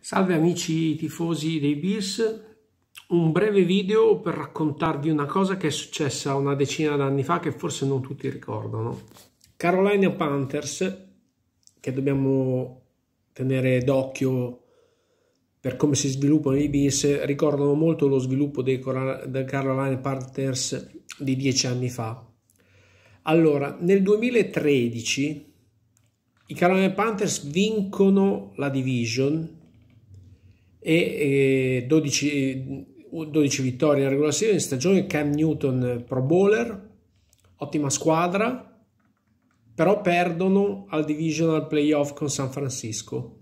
Salve amici tifosi dei Bears, un breve video per raccontarvi una cosa che è successa una decina d'anni fa che forse non tutti ricordano. Carolina Panthers, che dobbiamo tenere d'occhio per come si sviluppano i Bears, ricordano molto lo sviluppo dei Carolina Panthers di dieci anni fa. Allora, nel 2013 i Carolina Panthers vincono la division e 12, 12 vittorie in regola season in stagione, Cam Newton pro bowler, ottima squadra, però perdono al divisional playoff con San Francisco.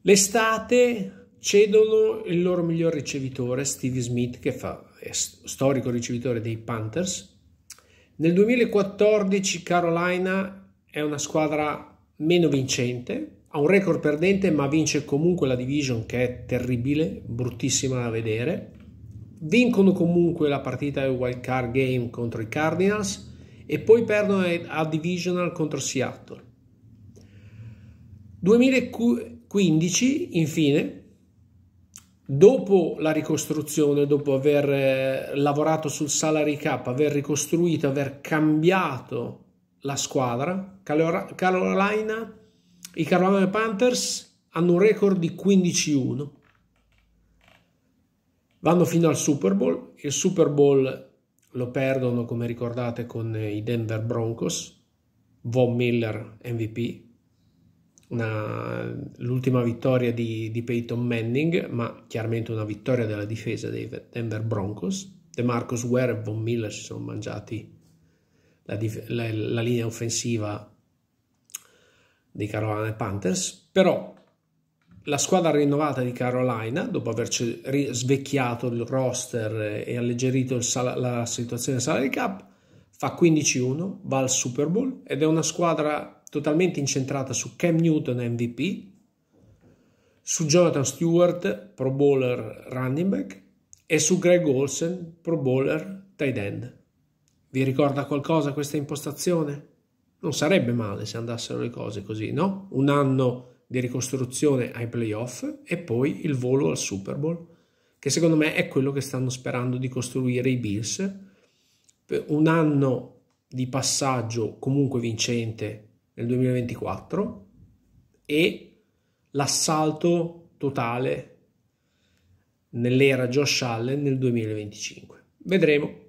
L'estate cedono il loro miglior ricevitore, Stevie Smith, che fa, è storico ricevitore dei Panthers. Nel 2014 Carolina è una squadra meno vincente, ha un record perdente ma vince comunque la division che è terribile, bruttissima da vedere. Vincono comunque la partita del wild card game contro i Cardinals e poi perdono a divisional contro Seattle. 2015 infine dopo la ricostruzione, dopo aver eh, lavorato sul salary cap, aver ricostruito, aver cambiato la squadra, Carolina i Carolina Panthers hanno un record di 15-1. Vanno fino al Super Bowl. Il Super Bowl lo perdono, come ricordate, con i Denver Broncos. Von Miller MVP. Una, l'ultima vittoria di, di Peyton Manning, ma chiaramente una vittoria della difesa dei Denver Broncos. De Marcos Ware e Von Miller si sono mangiati la, la, la linea offensiva dei Carolina Panthers, però la squadra rinnovata di Carolina, dopo aver svecchiato il roster e alleggerito sal- la situazione salary cap, fa 15-1, va al Super Bowl ed è una squadra totalmente incentrata su Cam Newton MVP, su Jonathan Stewart, pro bowler running back, e su Greg Olsen, pro bowler tight end. Vi ricorda qualcosa questa impostazione? non sarebbe male se andassero le cose così, no? Un anno di ricostruzione ai playoff e poi il volo al Super Bowl, che secondo me è quello che stanno sperando di costruire i Bills. Un anno di passaggio comunque vincente nel 2024 e l'assalto totale nell'era Josh Allen nel 2025. Vedremo.